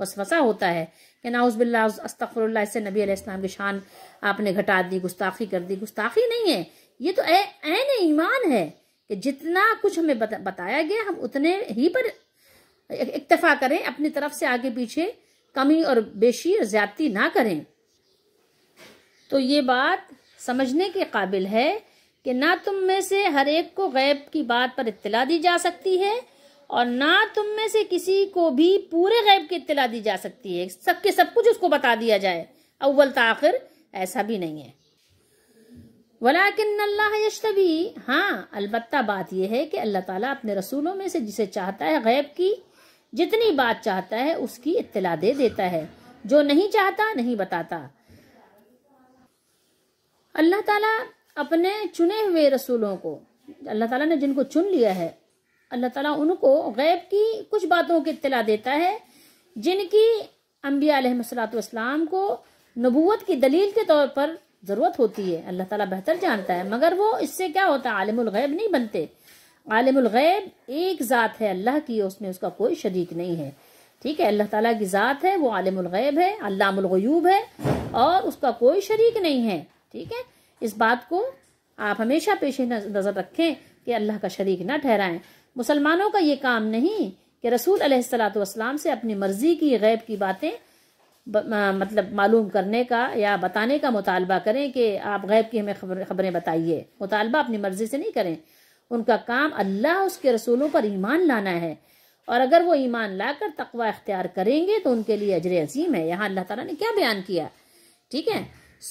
वसवसा होता है कि नाउज़बिल्ला अस्तफर से नबी आलाम की शान आपने घटा दी गुस्ताखी कर दी गुस्ताखी नहीं है ये तो ऐन ईमान है कि जितना कुछ हमें बता, बताया गया हम उतने ही पर इक्तफा करें अपनी तरफ से आगे पीछे कमी और बेशी और ज्यादती ना करें तो ये बात समझने के काबिल है कि ना तुम में से हर एक को गैब की बात पर इत्तला दी जा सकती है और ना तुम में से किसी को भी पूरे गैब की इत्तला दी जा सकती है सबके सब कुछ उसको बता दिया जाए अव्वल तो आखिर ऐसा भी नहीं है वलाकिन अल्लाह यशतबी हाँ अलबत्ता बात यह है कि अल्लाह ताला अपने रसूलों में से जिसे चाहता है गैब की जितनी बात चाहता है उसकी इत्तला दे देता है जो नहीं चाहता नहीं बताता अल्लाह ताला अपने चुने हुए रसूलों को अल्लाह ताला ने जिनको चुन लिया है अल्लाह ताला उनको गैब की कुछ बातों की इत्तला देता है जिनकी अम्बिया सलाम को नबूत की दलील के तौर पर ज़रूरत होती है अल्लाह ताला बेहतर जानता है मगर वो इससे क्या होता है आलिमुल गैब नहीं बनते गैब एक ज़ात है अल्लाह की उसमें उसका कोई शरीक नहीं है ठीक है अल्लाह ताला की ज़ात है वो गैब है गयूब है और उसका कोई शरीक नहीं है ठीक है इस बात को आप हमेशा पेश नज़र रखें कि अल्लाह का शरीक ना ठहराएं मुसलमानों का ये काम नहीं कि रसूल सलाम से अपनी मर्ज़ी की गैब की बातें मतलब मालूम करने का या बताने का मुतालबा करें कि आप गैब की हमें खबरें बताइए मुतालबा अपनी मर्ज़ी से नहीं करें उनका काम अल्लाह उसके रसूलों पर ईमान लाना है और अगर वो ईमान लाकर तकवा अख्तियार करेंगे तो उनके लिए अजर अजीम है यहाँ अल्लाह तला ने क्या बयान किया ठीक है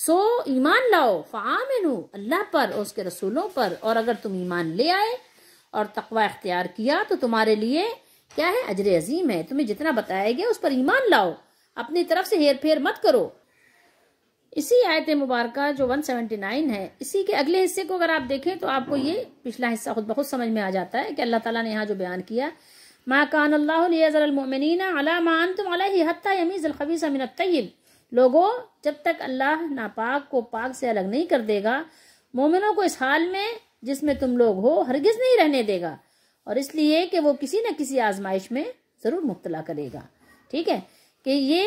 सो ईमान लाओ फ़ामिन अल्लाह पर और उसके रसूलों पर और अगर तुम ईमान ले आए और तकवा अख्तियार किया तो तुम्हारे लिए क्या है अजर अजीम है तुम्हें जितना बताया गया उस पर ईमान लाओ अपनी तरफ से हेर फेर मत करो इसी आयत मुबारक जो 179 है इसी के अगले हिस्से को अगर आप देखें तो आपको ये पिछला हिस्सा खुद बहुत समझ में आ जाता है कि अल्लाह ताला ने यहाँ जो बयान किया मा कान अल्लाहमिन तयब जब तक अल्लाह नापाक को पाक से अलग नहीं कर देगा मोमिनों को इस हाल में जिसमें तुम लोग हो हरगिज़ नहीं रहने देगा और इसलिए कि वो किसी न किसी आजमाइश में ज़रूर मुबतला करेगा ठीक है कि ये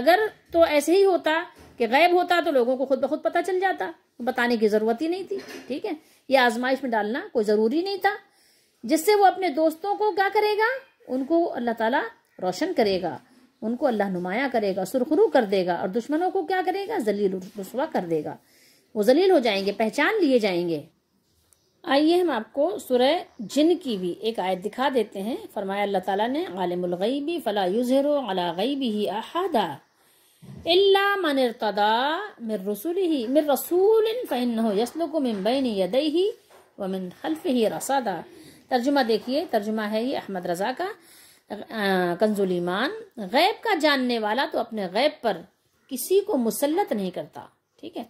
अगर तो ऐसे ही होता कि गैब होता तो लोगों को खुद ब खुद पता चल जाता तो बताने की ज़रूरत ही नहीं थी ठीक है ये आजमाइश में डालना कोई ज़रूरी नहीं था जिससे वो अपने दोस्तों को क्या करेगा उनको अल्लाह ताला रोशन करेगा उनको अल्लाह नुमाया करेगा सुरखरू कर देगा और दुश्मनों को क्या करेगा जलील रसवा कर देगा वो जलील हो जाएंगे पहचान लिए जाएंगे आइए हम आपको सुरह जिन की भी एक आयत दिखा देते हैं फरमाया अल्लाह ताला ने आलमगैबी फ़ला युजहरो अला गईबी ही अहादा इल्ला मन इर्तदा मिर रसूलिही मिर रसूल फइन्नहु यसलुक मिन बैन यदैही व मिन खल्फिही ही रसादा तर्जुमा देखिए तर्जुमा है ये अहमद रज़ा का कंजुलीमान गैब का जानने वाला तो अपने गैब पर किसी को मुसलत नहीं करता ठीक है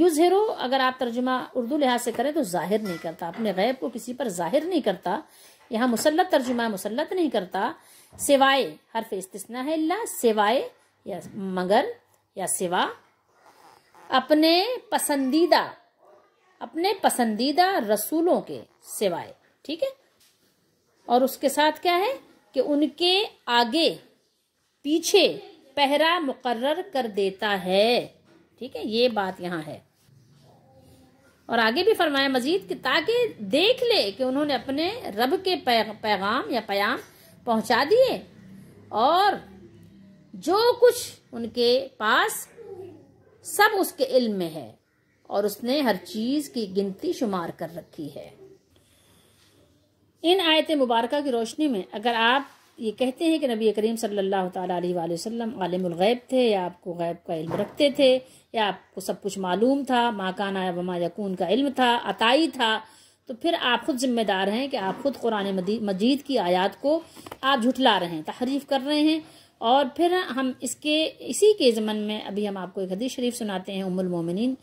युज हेरो अगर आप तर्जुमा उर्दू लिहाज से करें तो जाहिर नहीं करता अपने गैब को किसी पर जाहिर नहीं करता यहाँ मुसलत तर्जुमा मुसलत नहीं करता सिवाय हरफ इस्तना है ला सिवाय या मगर या सिवा अपने पसंदीदा अपने पसंदीदा रसूलों के सिवाय ठीक है और उसके साथ क्या है कि उनके आगे पीछे पहरा मुकर्र कर देता है ठीक है ये बात यहाँ है और आगे भी फरमाया मजीद कि ताकि देख ले कि उन्होंने अपने रब के पैगाम या प्याम पहुंचा दिए और जो कुछ उनके पास सब उसके इल्म में है और उसने हर चीज की गिनती शुमार कर रखी है इन आयत मुबारक की रोशनी में अगर आप ये कहते हैं कि नबी करीम सल्लल्लाहु अलैहि वसल्लम आलिमगैब थे या आपको गैब का इल्म रखते थे या आपको सब कुछ मालूम था माकाना या वमा यकून का इल्म था अताई था तो फिर आप खुद जिम्मेदार हैं कि आप खुद कुरान मजीद की आयात को आप झुठला रहे हैं तहरीफ कर रहे हैं और फिर हम इसके इसी के ज़मन में अभी हम आपको एक हदीस शरीफ सुनाते हैं उमुल मोमिन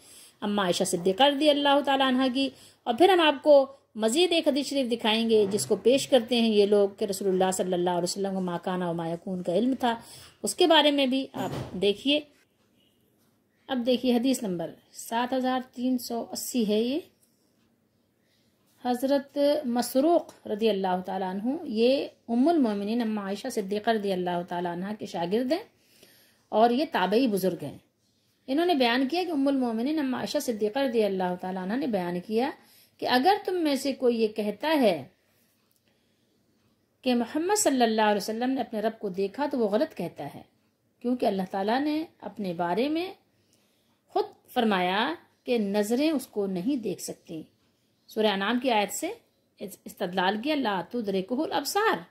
अम्मा आयशा सिद्दीक़ा रदी अल्लाह तह की और फिर हम आपको मज़ीद एक हदीस शरीफ दिखाएंगे जिसको पेश करते हैं ये लोग कि रसोल्ला सल्ला वसलम को माकाना और मायकून का इल्म था उसके बारे में भी आप देखिए अब देखिए हदीस नंबर सात हज़ार तीन सौ अस्सी है ये हज़रत मसरूक़ रदी अल्लाह तु ये उम्मिन अम्मा आयशा सिद्दीक़ रदी अल्लाह तह के शागिर्द हैं और ये ताबई बुज़ुर्ग हैं इन्होंने बयान किया कि उम्मिन अम्मा आयशा सिद्दीक़ रदी अल्लाह तह ने बयान किया कि अगर तुम में से कोई ये कहता है कि मोहम्मद सल्ला वसम ने अपने रब को देखा तो वह गलत कहता है क्योंकि अल्लाह ताली ने अपने बारे में खुद फरमाया कि नज़रें उसको नहीं देख सकती सूर्य नाम की आयत से इस्तदलाल किया ला तो अबसार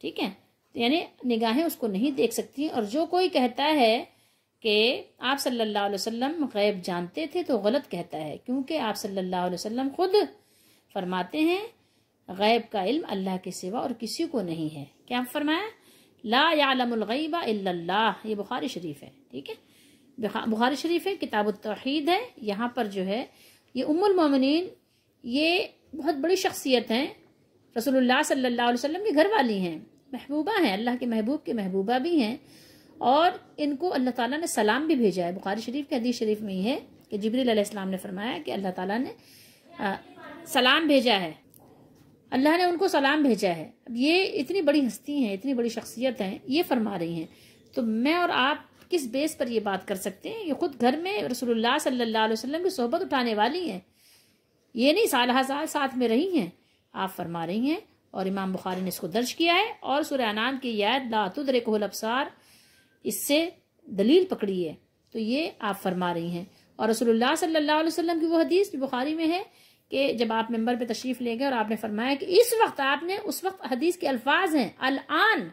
ठीक है तो यानी निगाहें उसको नहीं देख सकती और जो कोई कहता है कि आप सल्लल्लाहु अलैहि वसल्लम गैब जानते थे तो गलत कहता है क्योंकि आप सल्लल्लाहु अलैहि वसल्लम खुद फरमाते हैं गैब का इल्म अल्लाह के सिवा और किसी को नहीं है क्या फरमाया ला यालमगैबा अल्लाह ये बुखारी शरीफ है ठीक है बुखारी शरीफ है किताब तोहद है यहाँ पर जो है ये उम्मुलमिन ये बहुत बड़ी शख्सियत हैं रसोल्ला सल्ला वसम की घर वाली हैं महबूबा हैं अल्लाह के महबूब के महबूबा भी हैं और इनको अल्लाह ताला ने सलाम भी भेजा है बुखारी शरीफ के हदीस शरीफ में ही है कि जबरी इस्लाम ने फरमाया कि अल्लाह ताला ने आ, सलाम भेजा है अल्लाह ने उनको सलाम भेजा है अब ये इतनी बड़ी हस्ती हैं इतनी बड़ी शख्सियत हैं ये फरमा रही हैं तो मैं और आप किस बेस पर ये बात कर सकते हैं ये खुद घर में रसोल्ला सल्ला वसलम की सोहबत उठाने वाली हैं ये नहीं साल हजार साथ में रही हैं आप फरमा रही हैं और इमाम बुखारी ने इसको दर्ज किया है और सुरानान की याद लातुदर अबसार इससे दलील पकड़ी है तो ये आप फरमा रही हैं और रसोल्ला सल्ला वसलम की वो हदीस बुखारी में है कि जब आप मेम्बर पर तशरीफ ले गए और आपने फरमाया कि इस वक्त आपने उस वक्त हदीस के अल्फाज हैं अल आन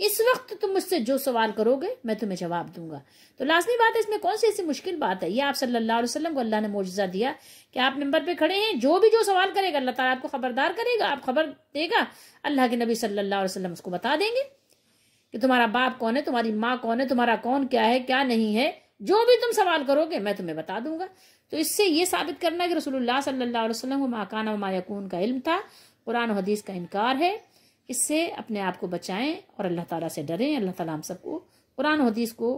इस वक्त तुम मुझसे जो सवाल करोगे मैं तुम्हें जवाब दूंगा तो लाजमी बात है इसमें कौन सी ऐसी मुश्किल बात है ये आप सल्लल्लाहु अलैहि वसल्लम को अल्लाह ने मुआजा दिया कि आप नंबर पे खड़े हैं जो भी जो सवाल करेगा अल्लाह ताला आपको खबरदार करेगा आप खबर देगा अल्लाह के नबी सल्लल्लाहु अलैहि वसल्लम उसको बता देंगे कि तुम्हारा बाप कौन है तुम्हारी माँ कौन है तुम्हारा कौन क्या है क्या नहीं है जो भी तुम सवाल करोगे मैं तुम्हें बता दूंगा तो इससे ये साबित करना कि रसूलुल्लाह सल्लल्लाहु अलैहि वसल्लम को माकाना मायाकून का इल्म था कुरान हदीस का इनकार है इससे अपने आप को बचाएं और अल्लाह ताला से डरें अल्लाह ताला हम सबको कुरान हदीस को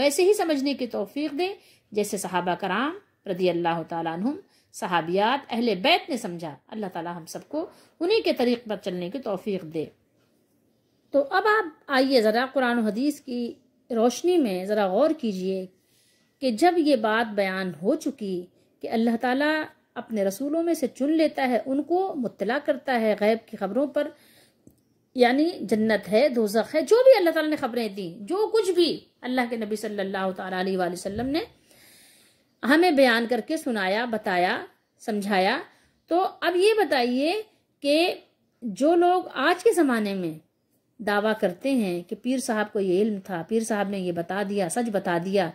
वैसे ही समझने की तोफ़ी दें जैसे सहाबा कराम रदी अल्लाह तुम सहाबियात अहल बैत ने समझा अल्लाह ताला हम सबको उन्हीं के तरीक़ पर चलने की तोफ़ी दे तो अब आप आइए ज़रा कुरान हदीस की रोशनी में ज़रा गौर कीजिए कि जब ये बात बयान हो चुकी कि अल्लाह ताला अपने रसूलों में से चुन लेता है उनको मुतला करता है गैब की खबरों पर यानी जन्नत है दोजक है जो भी अल्लाह ताला ने खबरें दी जो कुछ भी अल्लाह के नबी सल्लल्लाहु अलैहि वसल्लम ने हमें बयान करके सुनाया बताया समझाया तो अब ये बताइए कि जो लोग आज के ज़माने में दावा करते हैं कि पीर साहब को ये इल्म था पीर साहब ने ये बता दिया सच बता दिया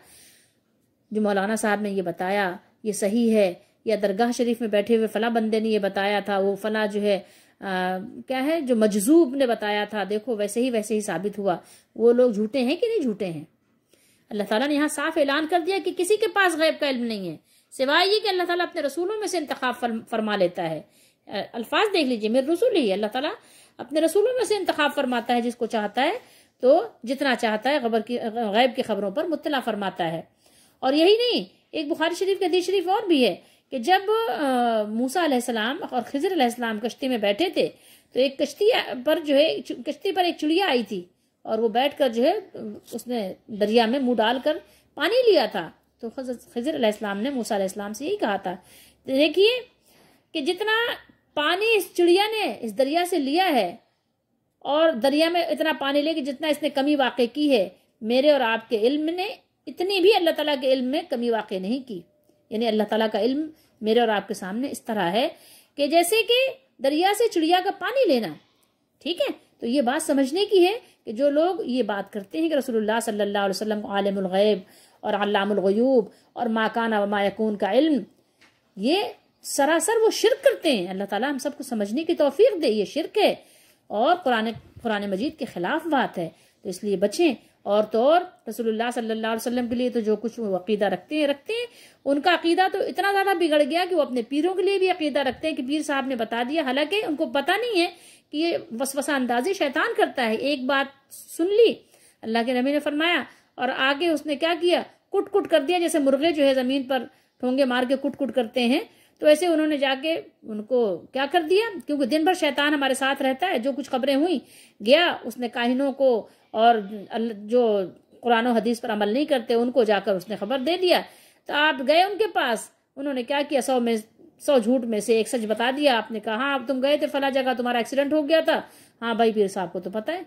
जो मौलाना साहब ने ये बताया ये सही है या दरगाह शरीफ में बैठे हुए फ़ला बंदे ने ये बताया था वो फ़ला जो है क्या है जो मजजूब ने बताया था देखो वैसे ही वैसे ही साबित हुआ वो लोग झूठे हैं कि नहीं झूठे हैं अल्लाह ताला ने यहाँ साफ ऐलान कर दिया कि किसी के पास गैब का इल्म नहीं है सिवाय ये कि अल्लाह ताला अपने रसूलों में से इंतखब फरमा लेता है अल्फाज देख लीजिए मेरे रसूल ही अल्लाह ताला अपने रसूलों में से इंतखा फरमाता है जिसको चाहता है तो जितना चाहता है खबर की गैब की खबरों पर मुतला फरमाता है और यही नहीं एक बुखारी शरीफ के हदीस शरीफ और भी है कि जब मूसा सलाम और खजर सलाम कश्ती में बैठे थे तो एक कश्ती पर जो है कश्ती पर एक चिड़िया आई थी और वो बैठ कर जो है उसने दरिया में मुंह डालकर पानी लिया था तो खजर इस्लाम ने मूसा इस्लाम से यही कहा था देखिए कि जितना पानी इस चिड़िया ने इस दरिया से लिया है और दरिया में इतना पानी लेके जितना इसने कमी वाक़ की है मेरे और आपके इल्म ने इतनी भी अल्लाह ताला के इल्म में कमी वाक़ नहीं की यानी अल्लाह ताला का इल्म मेरे और आपके सामने इस तरह है कि जैसे कि दरिया से चिड़िया का पानी लेना ठीक है तो ये बात समझने की है कि जो लोग ये बात करते हैं कि रसोल्ला सल्ला वसलम को आलमगैब और अल्लामगयूब और माकाना व मायकून का इल्म ये सरासर वो शिरक करते हैं अल्लाह ताला हम सबको समझने की तोफीक दे ये शिरक है और कुरान कुरान मजीद के ख़िलाफ़ बात है तो इसलिए बचें और तो और रसोल्ला सल्ला वसलम के लिए तो जो कुछ अकीदा रखते हैं रखते हैं उनका अकीदा तो इतना ज़्यादा बिगड़ गया कि वो अपने पीरों के लिए भी अकीदा रखते हैं कि पीर साहब ने बता दिया हालांकि उनको पता नहीं है कि ये वसवसा अंदाजी शैतान करता है एक बात सुन ली अल्लाह के नबी ने फरमाया और आगे उसने क्या किया कुट कुट कर दिया जैसे मुर्गे जो है ज़मीन पर ठोंगे मार के कुट कुट करते हैं तो ऐसे उन्होंने जाके उनको क्या कर दिया क्योंकि दिन भर शैतान हमारे साथ रहता है जो कुछ खबरें हुई गया उसने काहिनों को और जो कुरान हदीस पर अमल नहीं करते उनको जाकर उसने खबर दे दिया तो आप गए उनके पास उन्होंने क्या किया सौ में सौ झूठ में से एक सच बता दिया आपने कहा हाँ अब तुम गए थे फला जगह तुम्हारा एक्सीडेंट हो गया था हाँ भाई पीर साहब को तो पता है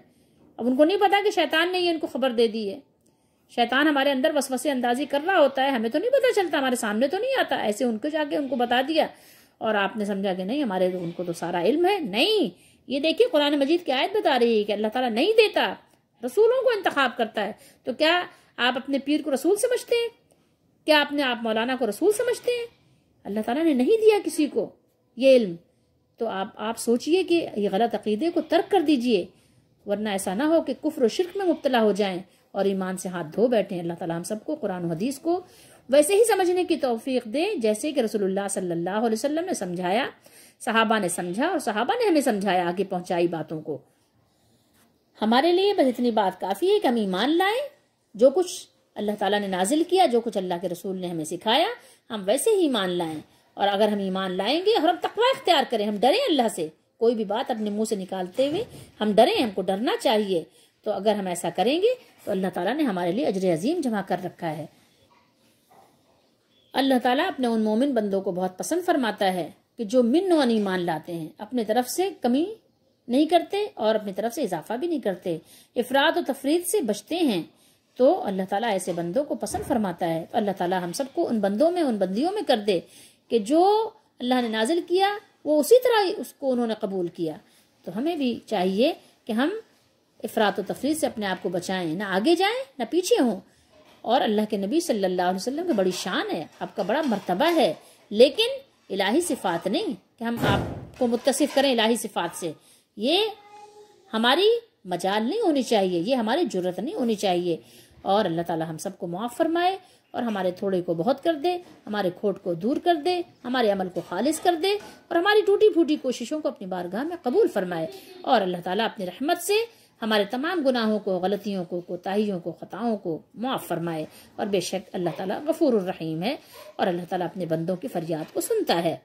अब उनको नहीं पता कि शैतान ने ये इनको खबर दे दी है शैतान हमारे अंदर वसवसे अंदाजी कर रहा होता है हमें तो नहीं पता चलता हमारे सामने तो नहीं आता ऐसे उनको जाके उनको बता दिया और आपने समझा कि नहीं हमारे तो उनको तो सारा इल्म है नहीं ये देखिए कुरान मजीद की आयत बता रही है कि अल्लाह ताला नहीं देता रसूलों को इंतखब करता है तो क्या आप अपने पीर को रसूल समझते हैं क्या अपने आप मौलाना को रसूल समझते हैं अल्लाह ताला ने नहीं दिया किसी को ये इल्म तो आप आप सोचिए कि ये गलत अकीदे को तर्क कर दीजिए वरना ऐसा ना हो कि कुफ्र शिरक में मुबतला हो जाएं और ईमान से हाथ धो बैठे अल्लाह ताला हम सबको कुरान हदीस को वैसे ही समझने की तोफीक दे जैसे कि रसोल्ला सल्लल्लाहु अलैहि वसल्लम ने समझाया साहबा ने समझा और साहबा ने हमें समझाया आगे पहुंचाई बातों को हमारे लिए बस इतनी बात काफ़ी है कि हम ईमान लाएं जो कुछ अल्लाह ताला ने नाजिल किया जो कुछ अल्लाह के रसूल ने हमें सिखाया हम वैसे ही ईमान लाएं और अगर हम ईमान लाएंगे और हम तकवा इख्तियार करें हम डरें अल्लाह से कोई भी बात अपने मुंह से निकालते हुए हम डरें हमको डरना चाहिए तो अगर हम ऐसा करेंगे तो अल्लाह ताला ने हमारे लिए अजर अजीम जमा कर रखा है अल्लाह ताला अपने उन मोमिन बंदों को बहुत पसंद फरमाता है कि जो मिन ईमान लाते हैं अपने तरफ से कमी नहीं करते और अपनी तरफ से इजाफा भी नहीं करते अफराद और तफरीद से बचते हैं तो अल्लाह ताला ऐसे बंदों को पसंद फरमाता है तो अल्लाह ताला हम सबको उन बंदों में उन बंदियों में कर दे कि जो अल्लाह ने नाजिल किया वो उसी तरह उसको उन्होंने कबूल किया तो हमें भी चाहिए कि हम अफरात तफरी से अपने आप को बचाएं ना आगे जाएं ना पीछे हों और अल्लाह के नबी सल्लल्लाहु अलैहि वसल्लम की बड़ी शान है आपका बड़ा मर्तबा है लेकिन इलाही सिफात नहीं कि हम आपको मुतसिफ करें इलाही सिफात से ये हमारी मजाल नहीं होनी चाहिए ये हमारी जरूरत नहीं होनी चाहिए और अल्लाह ताला हम सबको मुआफ़ फरमाए और हमारे थोड़े को बहुत कर दे हमारे खोट को दूर कर दे हमारे अमल को खालिज कर दे और हमारी टूटी फूटी कोशिशों को अपनी बारगाह में कबूल फरमाए और अल्लाह ताला अपनी रहमत से हमारे तमाम गुनाहों को गलतियों को कोताहियों को ख़ताओं को मुआफ़ फरमाए और बेशक अल्लाह ताला गफ़ूर रहीम है और अल्लाह ताला अपने बंदों की फरियाद को सुनता है